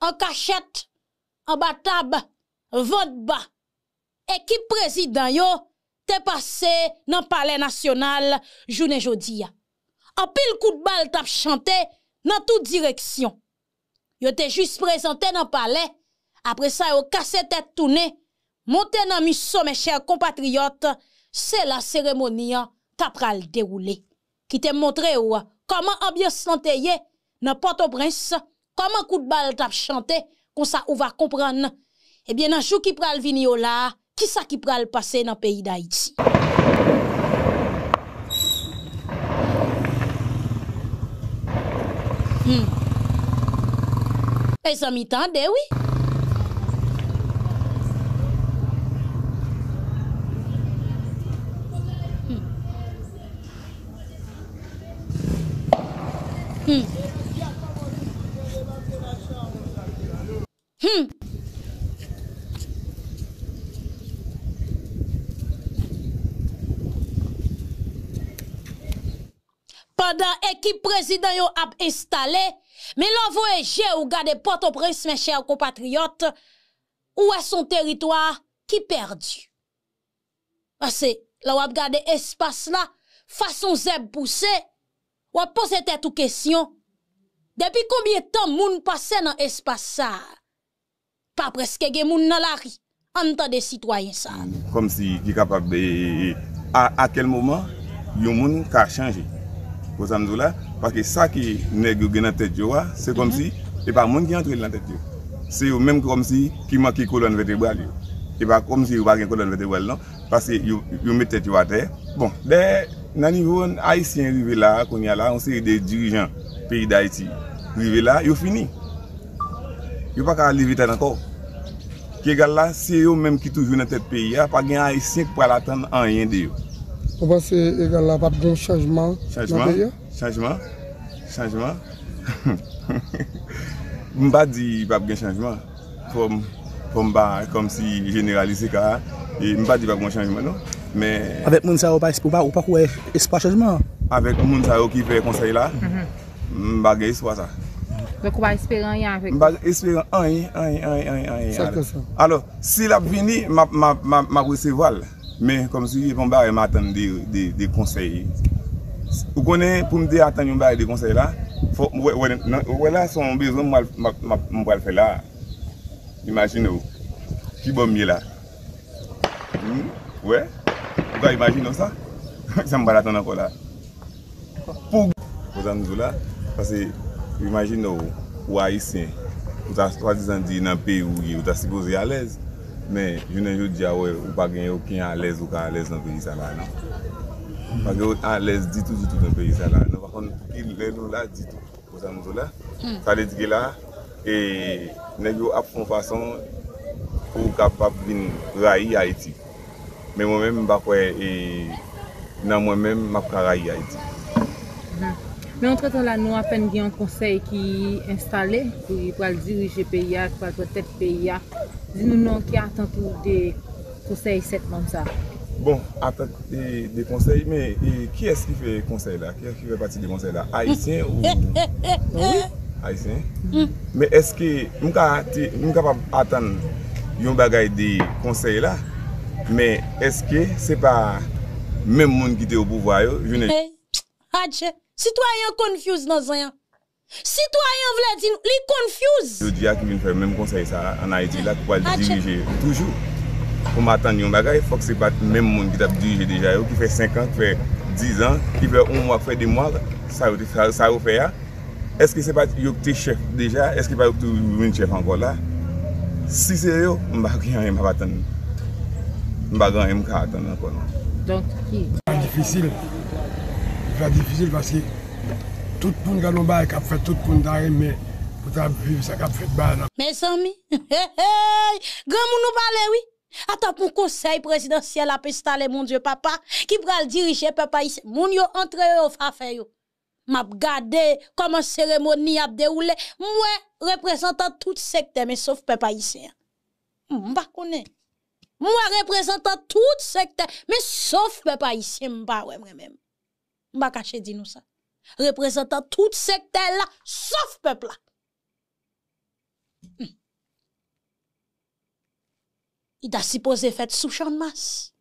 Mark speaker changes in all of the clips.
Speaker 1: en cachette, en batab, vente bas. Équipe président yo, te passé dans le palais national, journée jodi En pile coup de balle t'as chanté dans toute direction. Yo te juste présenté dans le palais. Après ça, yo cassé tête tourné. monté dans mes chers compatriotes. C'est la cérémonie hein, t'as pral déroulé. Qui te montré comment ambiance santé dans Port-au-Prince Koman kout bal tap chante, kon sa ou va kompran nan? Ebyen eh nan chou ki pral vini o la, ki sa ki pral pase nan peyi da iti? E zan mi tan dewi? Hmm. Pendant l'équipe président a installé, mais l'envoyé j'ai ou gade port au prince, mes chers compatriotes, où est son territoire qui perdu? Parce que là ou a regardé espace là, façon zèb poussé, ou a posé tête question. Depuis combien de temps moun passé dans espace ça? pas presque gen moun dans la rue en tant des citoyens ça
Speaker 2: comme si qui capable de à, à quel moment yon moun ka changer changé parce que ça qui nèg gen la tête ah, c'est comme mhm. si et pas moun qui entre dans tête c'est eux même comme si qui manque colonne vertébrale et pas comme si vous pas colonne vertébrale non parce que vous la tête à terre bon dès ben, nan niveau haïtien arrivé là qu'on y a là on série des dirigeants pays d'Haïti arrivé là yo fini Yo pa ka levite nan to. Ki egal la, se yo menm ki toujou nan tet peyi ya, pa gen a yon 5 pralaten an yon de yo.
Speaker 3: Ou pa se egal la, pap gen chanjman nan peyi ya?
Speaker 2: Chanjman, chanjman, chanjman. Mba di pap gen chanjman. Fom ba, kom si generalise ka, e mba di pap gen chanjman nou. Avet moun sa ou pa espou ba, ou pa kwe espou chanjman? Avet moun sa ou ki fe konsey la, mhm. mba gen espou a sa. Ve kou ba espèran yè anvek. Mba espèran anye, anye, anye, anye. Sèkè sè. Alors, sè la vini, ma reseval. Men, koum si pou mba wè matan di konsey. Ou koune pou mde atan yon mba wè de konsey la. Fò mwen la son bezon mba wè fe la. Imajino. Ki bomye la. Ouè. Hmm? Ou kouwa imajino sa. Sè mba latan anko la. Fò mwen la. Fò mwen la. imagine ou, ou a isen, ou ta stwa dizan di nan peyi ou ye, ou ta sigoze alez, men yon enjou diya wè, ou bagen yo kin alez ou ka alez nan peyi sa lana. Fak yo alez ditou-ditou nan peyi sa lana, wakon ki lèlou la ditou, wosan mzola, sa le dike la, e nek yo ap fon fason ou kapap vin rayi a iti. Men mwen men mbakwe, e nan mwen men map ka rayi a iti.
Speaker 1: Mwen. Men entretan la nou apen gen yon konsey ki instale, pou yon pwal diri jepeya, pou yon pwal jwetet peyya, di nou nan ki atan pou de konsey setman sa.
Speaker 2: Bon, atan pou de konsey, men ki eski fe konsey la? Ki eski fe pati de konsey la? Aisyen
Speaker 1: ou?
Speaker 2: Aisyen? Men eski, mwen ka pa atan yon bagay de konsey la, men eski se pa men moun ki te ou pou vwayo? Hey,
Speaker 1: adje! Sityoyen konfyouz nan zanyan. Sityoyen vladin, li konfyouz. Yo
Speaker 2: diya ki vin fè mèm konsey sa anayeti la koual dirije. Toujou. Pou matan yon bagay, fòk se bat mèm moun ki tap dirije deja yo. Ki fè 50, ki fè 10 an, ki fè 1 mou ap fè de mouan. Sa yo fè ya. Eske se bat yon te chef deja? Eske pa yon te moun chef ankon la? Si se yo, mba ki yon yon mba batan yon. Mba gran yon mba atan ankon.
Speaker 3: Donk ki? Tout poun ganon bay a fait tout poun dare mais pou ta viv sa fait fèt
Speaker 1: bay Mais Mè sami, hey hey, gran moun nou pale wè. Oui? Ata pou konsey presidansyel apestale dieu papa, ki pral dirije pepa yise, Mon yo entre yo fafe yo. Map gade, cérémonie cérémonie ap deroule, Moi, représentant tout secteur mais sauf pepa yise. Mba konen. Moi, représentant tout secteur mais sauf pepa yise, pas, wè mwen mèm. Mba kache di nou ça représentant tout secteur là, sauf peuple là. Hmm. Il a supposé faire sous champ de masse.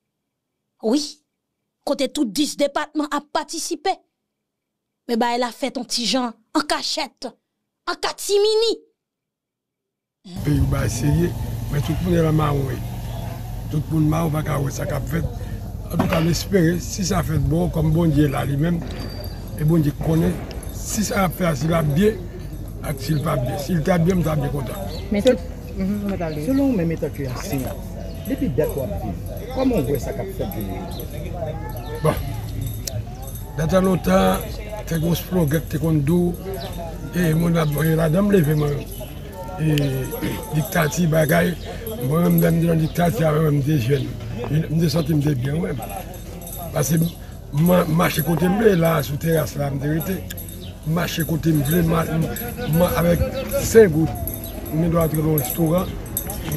Speaker 1: Oui, côté tout 10 départements a participé. Mais bah, elle a fait ton petit Jean en cachette, en catimini.
Speaker 3: Pays va essayer, mais tout le monde est là marron. Tout le monde marron va ça qu'a fait. En tout cas, l'espérer, si ça fait bon, comme bon Dieu là lui-même, E bon di kone, si sa apre a si la bie, ak si l pa bie. Si l ta bie, m ta bie kota. Mhm, Selon men meto ki yon sin, depi dek wap di, kwa moun wè sa kapsep di? Bon, dek an loutan, tek os pro gèk, tek an dou, e moun ap wè yon radan m leve man, diktati bagay, mwen m den diktati avè m de jen, m de soti m de bie wèm. Mache kote mble lan sou teras la mderite. Mache kote mble man avèk sen goud. Mè do atre lon stouran,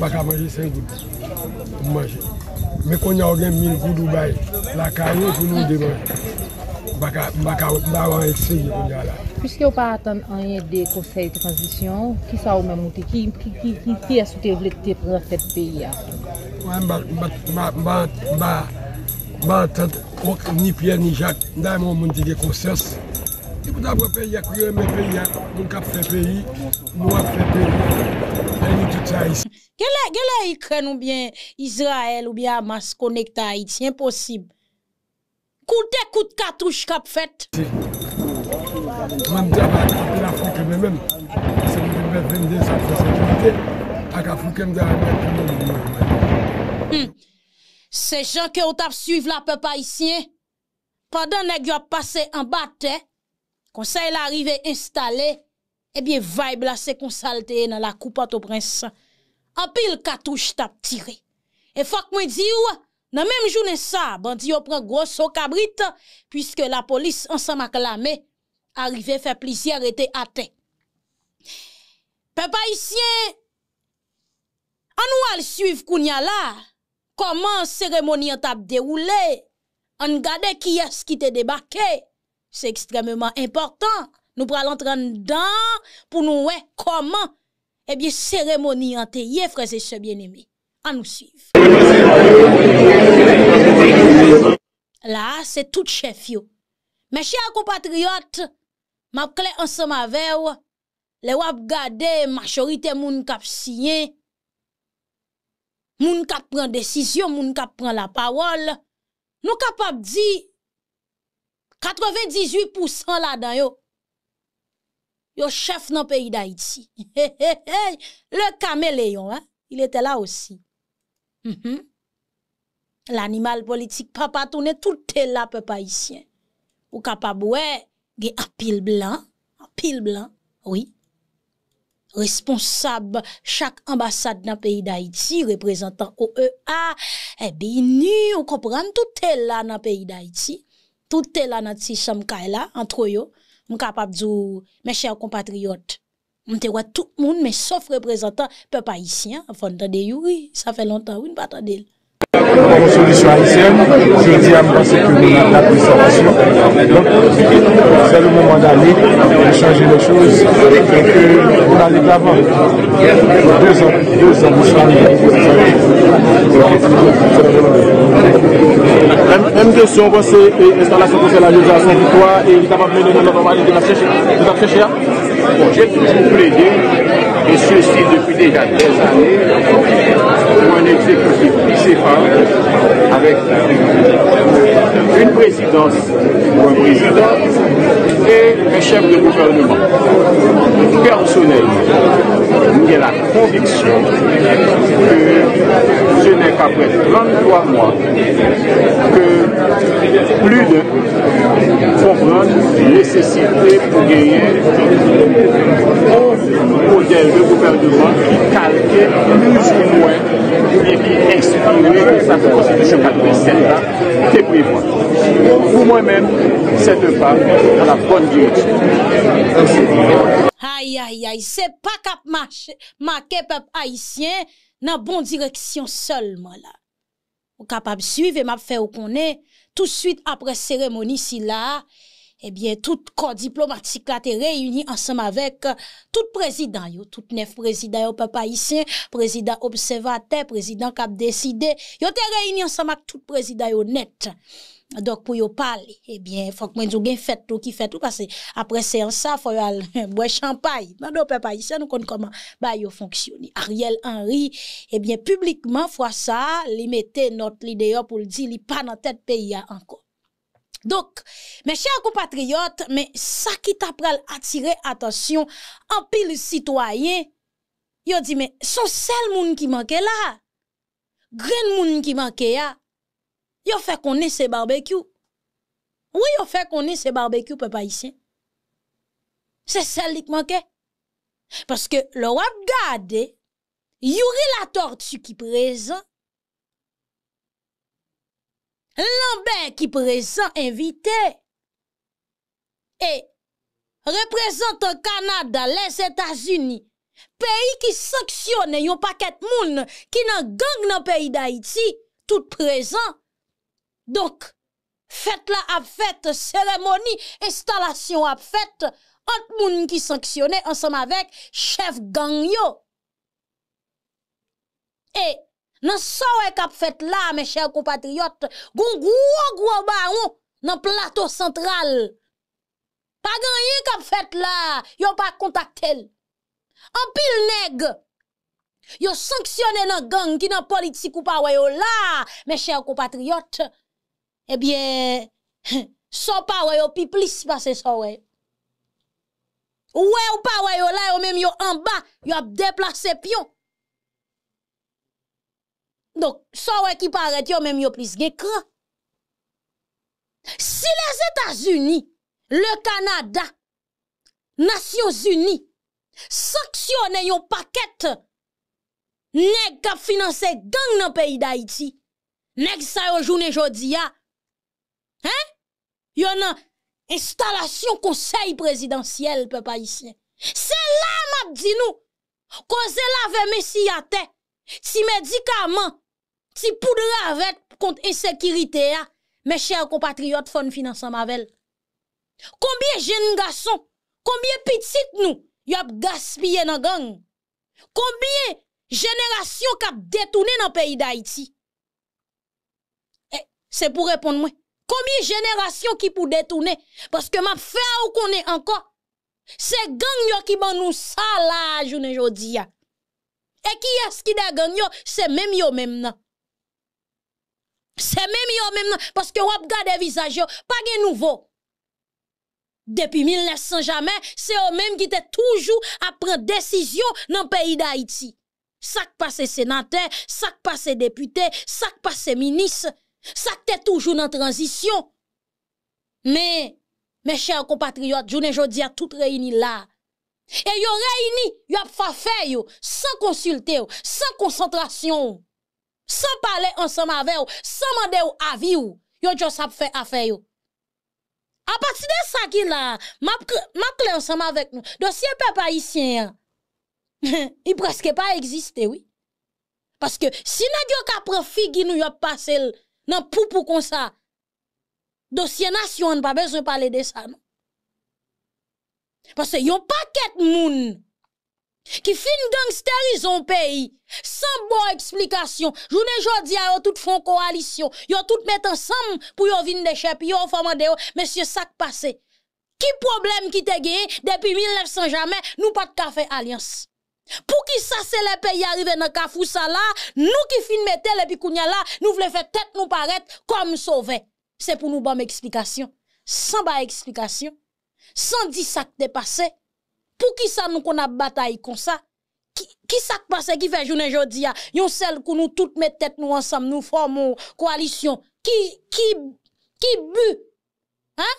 Speaker 3: baka manje sen goud. Mè konya ou gen mil goud ou bay, la kanyen pou nou deman. Baka wang etse jè konya la.
Speaker 1: Piske ou patan an yè de konsey de konjisyon, ki sa ou mè mwote ki fè sou te vlete te pran fèd pey ya?
Speaker 3: Mba, mba, mba, mba. Ba atat, ok, ni pye ni jak, da yon moun moun tige konsyans. Ipou da wapwe peyi a kuyon, me peyi a, moun kap fe peyi, moun wapwe peyi,
Speaker 1: eni touta a itse. Gele, gele, i kren ou bien Israel ou bien Hamas konekta a itse, yon posib. Koutek kout katouj kap fet. Si, man djaba
Speaker 3: akafou kemen men, se mwen vende zanfou sekinite, akafou kemen da ane koumen moun moun
Speaker 1: moun. ces gens qui ont suivi la peuple haïtien, pendant que vous passé en bas, conseil est arrivé installé, eh bien, vibe là, c'est consalté dans la coupe à au prince. En pile, katouche t'a tiré. Et faut que je dise, dans même journée ça, bandit yon prend gros so cabrit, puisque la police, ensemble clamé arrivé faire plaisir et était atteint. Peu haïtien, on nous suivre qu'on y là, comment cérémonie tape déroulé on garde qui est-ce qui t'est débarqué c'est extrêmement important nous pour en dedans pour nous voir comment eh bien cérémonie en frères et sœurs bien-aimés à nous suivre là c'est tout chef yo mes chers compatriotes m'a en ensemble avec vous les wap gade, majorité moun kap signé moun kap pren décision, moun kap pren la parole, nous kapap di 98% la dan yo, yo chef nan pays pays le caméléon, hein. il était là aussi. Mm-hmm. L'animal politique, papa tourne tout est là, peuple haïtien. Ou capable, ouais, un pile blanc, un pile blanc, oui responsable chaque ambassade dans le pays d'Haïti, représentant OEA, eh bien, on comprend tout est là dans le pays d'Haïti, tout est là dans le là, entre eux, on capable de mes chers compatriotes, on te voit tout le monde, mais sauf représentant peuple haïtien, enfin, de Yuri, ça fait longtemps, oui, pas la solution haïtienne, je dis à penser que nous avons la conservation. Donc,
Speaker 3: c'est le moment d'aller de changer les choses et que nous allons de l'avant. Deux ans, deux ans, nous sommes Même question, c'est l'installation de la législation victoire et il est capable de
Speaker 2: mener notre normalité de la chercher. J'ai toujours plaidé, et ceci depuis déjà des années, pour un exécutif avec une présidence ou un président et un chef de gouvernement. Personnellement, j'ai la conviction que ce n'est qu'après 33 mois que plus de comprendre nécessité pour gagner un modèle de gouvernement qui calquait plus ou moins et qui expirait sa constitution 87 là, est pour moi-même, c'est un pas dans la bonne direction.
Speaker 1: Aïe, aïe, aïe, c'est pas cap marqué peuple haïtien dans la bonne direction seulement là. Ou capable de suivre m'a fait connaître tout de suite après cérémonie si là, eh bien, tout corps diplomatique là, t'es réuni ensemble avec euh, tout président, yo, tout neuf président, yo, papa ici, président observateur, président décidé, yo, t'es réuni ensemble avec tout président, yo, net. Donc, pour yo parler, eh bien, faut que je gen fait tout, qui fait tout, parce que après en ça, faut y aller boire champagne. Non, non, papa ici, nous connaissons comment, bah, fonctionne. Ariel Henry, eh bien, publiquement, fois ça, il mette notre leader pour le dire, li pas dans tête pays encore. Donc, mes chers compatriotes, mais ça qui t'a à attirer attention en pile citoyen, yo dit mais son seul monde qui manquait là. Grand monde qui manquait là. Yo fait connaître ces barbecue. Oui, yo fait connaître ces barbecue papa ici. C'est celle qui manquait. Parce que le wap y aurait la tortue qui présente. Lambert qui présent invité et représente Canada, les états unis pays qui sanctionne, yon paket moun ki nan gang nan pays d'Haïti, tout présent donc fête la fête, cérémonie, installation installation ap fête, ant moun ki sanctionne ensemble avec chef gang yo dans ce que vous avez là, mes chers compatriotes, vous gros gros baron dans le plateau central. Pas gagné qu'à fait là, yon pas contacté. En pile neg, yon sanctionné nan gang qui nan politique ou pas wè là, mes chers compatriotes. Eh bien, so pas wè yo pi plis ça, so wè. Ouais ou pas wè yo là, yon même yon en bas, yon a déplacé pion. Donc, ça ouais qui paraît, yo même yo plus grand. Si les États-Unis, le Canada, Nations Unies, sanctionnent yon paquet nèg kap financer gang dans pays d'Haïti, nèg sa yo journée jodi a, hein? Yon nan installation conseil présidentiel, peuple haïtien. C'est là, m'a dit nous, cause la ve messi à terre, si médicament si poudre avec contre insécurité, hein, mes chers compatriotes, font finance mavel. Combien de jeunes garçons, combien de petites nous, y a gaspillé dans gang? Combien de générations qui détourné dans le pays d'Haïti? Eh, c'est pour répondre moi. Combien de générations qui pour détourner? Parce que ma fait ou qu'on est encore. C'est gang qui ban nous ça là, journée Et qui est-ce qui da gang C'est même yo même c'est même yon même, parce que vous avez visage pas de nouveau. Depuis 1900 jamais, c'est eux même qui étaient toujours à prendre décision dans le pays d'Haïti. Ça qui passe sénateur, ça qui passe député, ça pas passe ministre, ça était toujours dans transition. Mais, mes chers compatriotes, je ne dis tout réuni là. Et yon réuni, yon fait fait, sans consulter, sans concentration sans parler ensemble avec vous, sans demander avis, vous yo juste à faire affaire. À partir de ça qui là, ma ensemble avec nous, dossier peuple haïtien, hein. il presque pas existé, oui. Parce que si nous avons pris figure, nous passe passé dans le pou comme ça, dossier nation, on pas besoin de parler de ça. Non? Parce que yon paquet moun qui fin dans le pays, sans bonne explication. Journée dis a tout font coalition, yo tout mette ensemble pour yo des chefs, yo formande monsieur sac passé. Qui problème qui te gagné depuis 1900 jamais, nous pas de café alliance. Pour qui ça c'est les pays arrivé dans le ça là, nous qui fin mettel et puis là, nous voulons faire tête nous paraître comme sauver C'est pour nous bonne explication. Sans bonne explication. Sans dix sacs qui passé. Pour qui ça nous qu'on a bataille comme ça? qui s'est passé qui fait journée aujourd'hui yon celle que nous toutes mettons tête nous ensemble nous formons coalition qui qui qui but hein?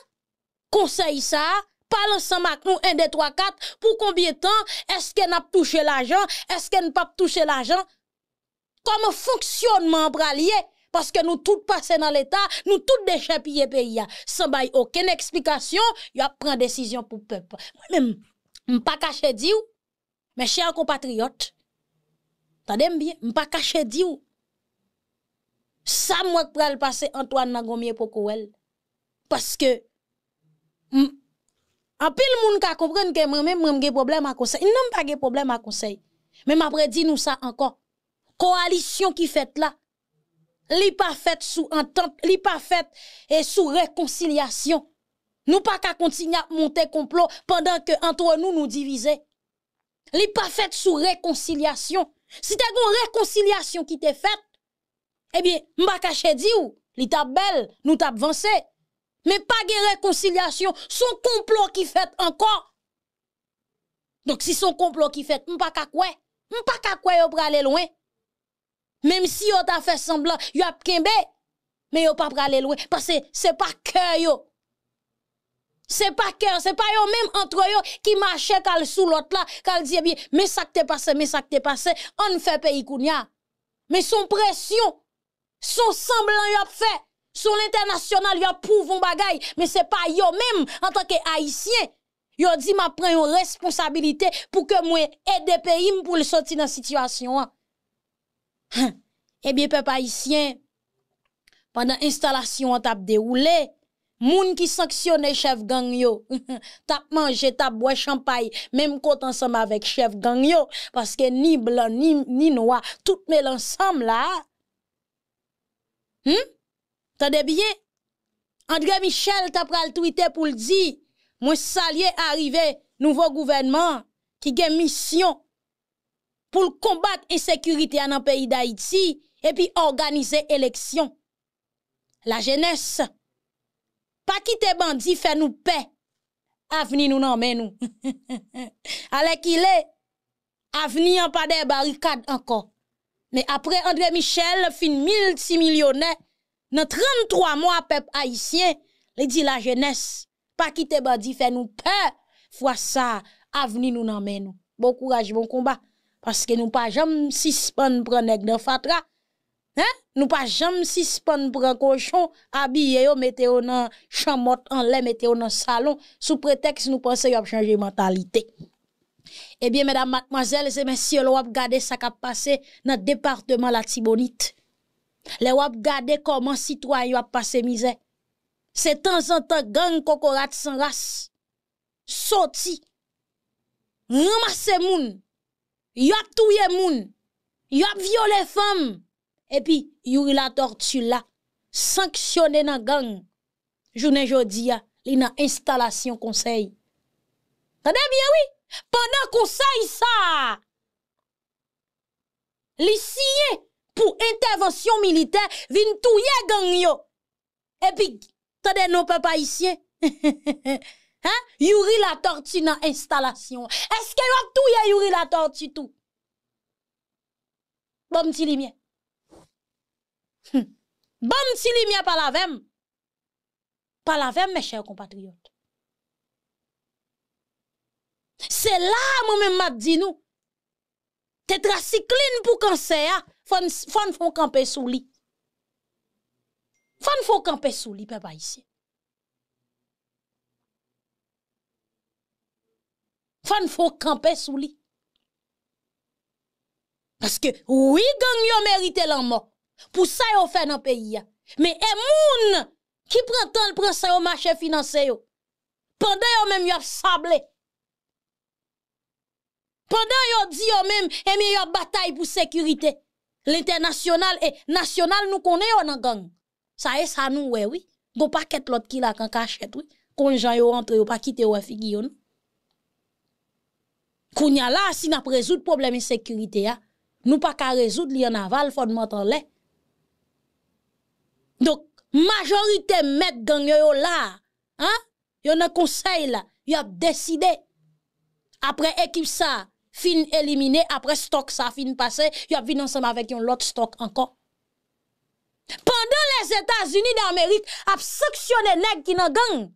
Speaker 1: conseil ça parle ensemble avec nous 1 2 3 4 pour combien de temps est-ce qu'elle n'a touché l'argent est-ce qu'elle n'a pas touché l'argent comment fonctionnement aller? parce que nous toutes passons dans l'état nous toutes déchets pays pays sans bail aucune explication il a prend décision pour peuple moi même m'pas caché mes chers compatriotes, tandem bien, je pas caché Dieu. ou. Ça, moi, le passer Antoine Nagomier pour Parce que, en pile moun ka comprendre que moi-même, moi, j'ai problème à conseil. Non, pas de problème à conseil. mais après, dit nous ça encore. Coalition qui fait là, li pas faite sous entente, li pas faite et sous réconciliation. Nous pas continuer à monter complot pendant que entre nous nous diviser li pas faite sous réconciliation. Si t'as une réconciliation qui t'est faite, eh bien, m'ba caché di ou, li t'a belle, nous t'a avancé. Mais pas de réconciliation, son complot qui fait encore. Donc si son complot qui fait, m'pa ka quoi, m'pa ka quoi yo aller loin. Même si yo t'a fait semblant, yo a kembe, mais yo pas aller loin parce que c'est pas cœur yo ce n'est pas cœur, c'est pas eux mêmes entre eux qui marchait sous l'autre là, cal eh bien mais ça qui passé, mais ça qui t'est passé, on fait pays Mais son pression, son semblant y a fait, son international y a prouvé bagage. mais c'est pas eux mêmes en tant que haïtien. ont dit m'a une responsabilité pour que moi aide pays pour le sortir la situation. Hein? Eh bien peuple haïtien, pendant installation on tape déroulé, Moun qui sanctionne chef gang yo, tap mangé, tap boire champagne, même quand ensemble avec chef gang parce que ni blanc, ni, noir, tout mais ensemble là. Hmm? des bien? André Michel pris le Twitter pour le dire, moi salier arrivé, nouveau gouvernement, qui a mission pour combattre l'insécurité dans le pays d'Haïti et puis organiser élection. La jeunesse, pas quitter bandit, fait nous paix avenir nous non mais nous allez qu'il est avenir en pas des barricades encore mais après André Michel fin multimillionnaire dans 33 mois peuple haïtien le dit la jeunesse pas quitter bandit, fait nous paix fois ça avenir nous non mais nous bon courage bon combat parce que nous pas jamais suspendre prendre dans fatra Hein? Nous pas jamais suspendre pour cochon, habillé yo, mettez au dans chambre en l'air, mettez au salon, sous prétexte nous penser y a changé mentalité. Eh bien, mesdames, mademoiselles et messieurs, nous garder ça qui a passé dans le département la Tibonite. les a garder comment citoyens ont passé misère. C'est temps en temps gang cocorat sans race. Sorti. Ramasse moun. gens. touyer moun. a violer femme. Et puis yuri la tortue la, sanctionné nan gang, journée jodia, li nan installation conseil Tade bien, oui, pendant conseil sa, li siye pour intervention militaire vin touye gang yo, et puis tendez pe ici, isye, hein? yuri la tortue installation nan ce que yo touye yuri la tortue tout Bon, petit li Bonne hmm. Bon si lumière par la vem. Par la mes chers compatriotes. C'est là, moi-même, m'a dit nous. Tétracycline pour cancer, fon, hein. fon camper sous lit. Fon faut camper sous lit, papa ici. Fon faut camper sous lit. Parce que, oui, gang yon mérite l'en mort pour ça yo fait dans pays mais et eh, moun qui prend tant le prend ça au marché financier pendant yo même y sablé pendant yo dit yo même et eh, bien bataille pour sécurité l'international et eh, national nous connaît yo gang ça est ça nous ouais oui pas qu'être l'autre qui l'a quand cachette oui quand gens yo rentre yo pas quitter ouais figi yo Kounya là, si n'a résoudre problème de sécurité, nous pas qu'à résoudre li en aval, faut l'air. Donc, majorité met gang yo là, hein? Yo un conseil là, y a décidé. Après équipe ça, fin éliminé, après stock ça fin passé, y a vin ensemble avec l'autre stock encore. Pendant les États-Unis d'Amérique a sanctionné nèg qui nan gang.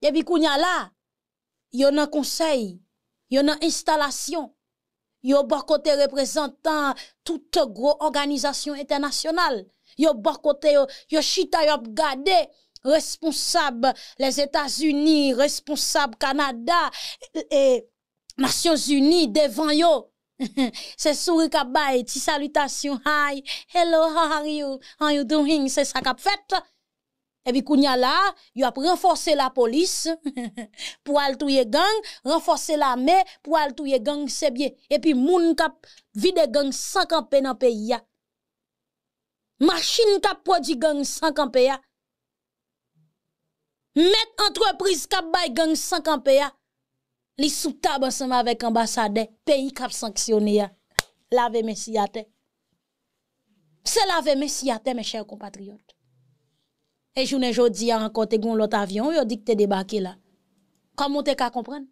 Speaker 1: Et puis kounya là, yo a conseil, yo une installation, yo bon côté représentant toute gros organisations internationales yo bon côté yo, yo chita yo gade responsable les États-Unis, responsable Canada et eh, eh, Nations Unies devant yo. c'est souri kap ti salutation, hi, hello, how are you, how you doing, c'est ça kap fait. Et puis, kounya là, yo ap renforcer la police pour al touye gang, renforcer la me, pour al touye gang, c'est bien. Et puis, moun kap vide gang 50 dans pays Machine kap produit gang 100 campé mettre Met entreprise cap bail gang 100 campé Li sous table ensemble avec ambassade pays kap sanctionné ya. Lave messiate. C'est lave messiate mes chers compatriotes. Et ne jodi a encore te gon l'autre avion yo dit que t'es débarqué là. Comment t'es qu'à comprendre?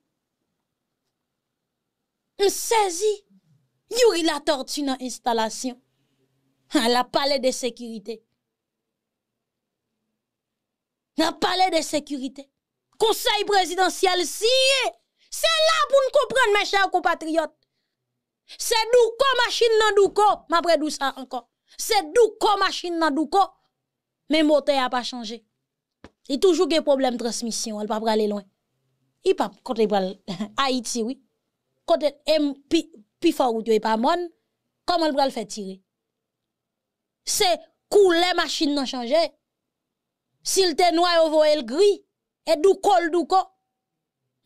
Speaker 1: M'saisi. Yuri la tortue dans installation. Hein, La palais de sécurité. La palais de sécurité. Conseil présidentiel si C'est là pour nous comprendre, mes chers compatriotes. C'est douko machine nan douko. M'après dou ça encore. C'est douko machine nan douko. Mais moteur a pas changé. Il toujours des problèmes de transmission. Elle pas aller loin. Il pas quand il Haïti, oui. Quand il pi, ou pas mon. Comment elle le faire tirer? c'est couler machine changé. changer. S'il te noir, voit le gris. Et du col, du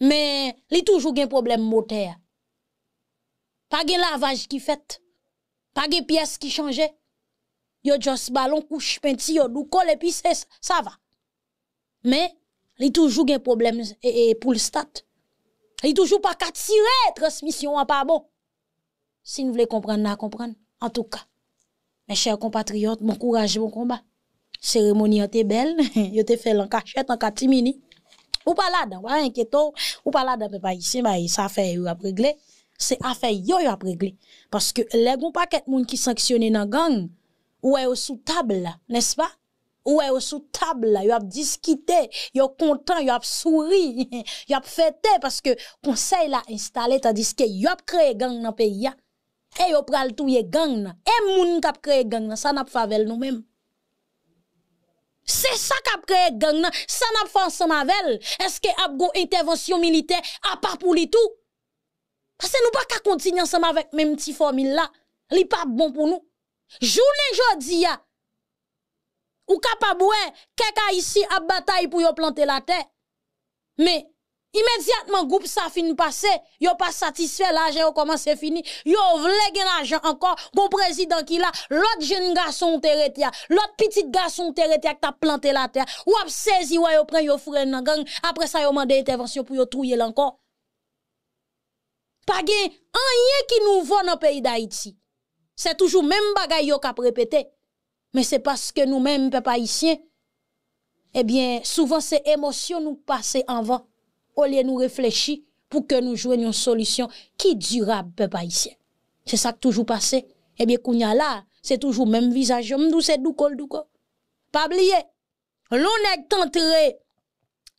Speaker 1: Mais, il toujours un problème moteur. Pas de lavage qui fait. Pas de pièces qui change. Yo just ballon couche peinture yo du et puis ça va. Mais, il toujours un problème et, pour le stat. il toujours pas qu'à tirer transmission à hein, pas bon. Si vous voulez comprendre, na comprendre. En tout cas, mes chers compatriotes, mon courage, mon combat. Cérémonie était belle, yo te fait en cachette, en catimini. Ou pas là-dedans, pas inquiétant, ou pas là-dedans, pas ici, mais ça fait yo après régler. C'est affaire qui yo après régler. Parce que les gon paquet moun qui sanctionné dans gang, ou est sous table n'est-ce pas? Ou est sous table ils ont a discuté, yo content, ils ont souri, ils ont fêté parce que conseil là installé tandis que yo a créé gang dans le pays et yo pral touye gang nan. Et moun kap kreye gang nan, ça n'a pas favel nous même C'est ça a créé gang ça n'a pas ensemble Est-ce que ap go intervention militaire à part pour tout? Parce que nous pas continuer ensemble avec même ti formule là. Li pas bon pour nous. Journée Ou capable quelqu'un ici a bataille pour planter la terre. Mais Immédiatement, le groupe fin passé, yo pas satisfait, l'argent yo comment fini, yo vle l'argent encore, bon président qui l'a, l'autre jeune garçon terete l'autre petit garçon terete qui t'a planté la terre, ou ap saisi ou yo pren yo frein nan gang, après ça yo mandé intervention pour yo touye encore. Pas gen, an yen qui nous voit dans le pays d'Haïti. C'est toujours même bagay yo kap mais c'est parce que nous mêmes peuple haïtien, eh bien, souvent ces émotion nous passer avant au nous réfléchir pour que nous joignions une solution qui durable, peuple ici. C'est ça qui toujours passé. Eh bien, qu'on là, c'est toujours même visage, nous c'est doukol douko. Pas oublier, l'on est entré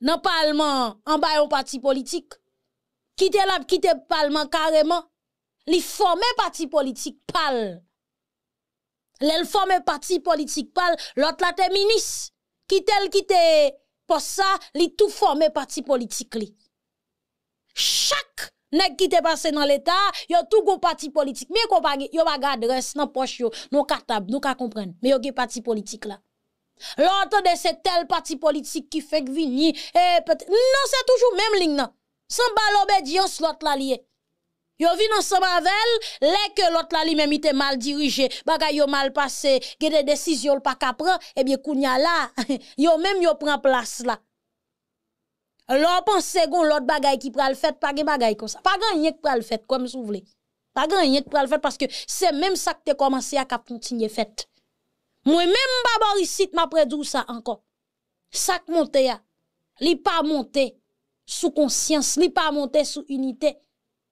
Speaker 1: dans Parlement en bas parti politique. quitter la, quitte Parlement carrément. Li former parti politique pal. L'el former parti politique pal, l'autre là t'es ministre. Quitte le, pour ça, li tout formé parti politique Chaque nègre qui est passé dans l'état, y il a tout parti politique. Mais n'y y yo d'adresse dans poche yo, non cartable, pas ka comprendre, mais a un parti politique là. L'autre de c'est tel parti politique qui fait que eh, non c'est toujours même ligne non. Sans balobé, ben, l'autre slot lié. Yo vin ensemble avec les que l'autre là lui-même était mal dirigé, bagay yo mal passé, gen des décisions le pas caprent, eh bien kounya là, yo même yo prend place là. L'on pense gon l'autre bagay qui pral fait pas gen bagay comme ça. Pas rien qui pral fait comme vous voulez. Pas rien qui pral fait parce que c'est même ça que t'es commencé à continuer fait. Moi même pas ici m'a prédou ça encore. Ça monté là, li pas monté sous conscience, li pas monté sous unité.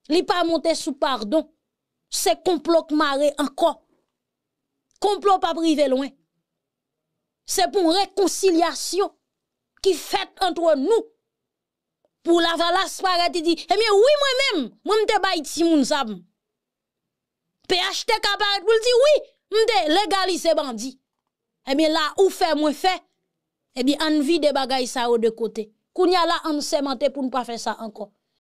Speaker 1: Li pas monté sous pardon. C'est complot maré encore. Complot pas privé loin. C'est pour réconciliation qui fait entre nous. Pour la valasse paraît, dit, eh bien oui moi-même, moi m'te baï ti moun zam. PHTK acheter pour dire oui, m'te légaliser bandit. Eh bien là où fait moins fait. Eh bien envie de bagay ça de côté. Kounya là on pour ne pas faire ça encore.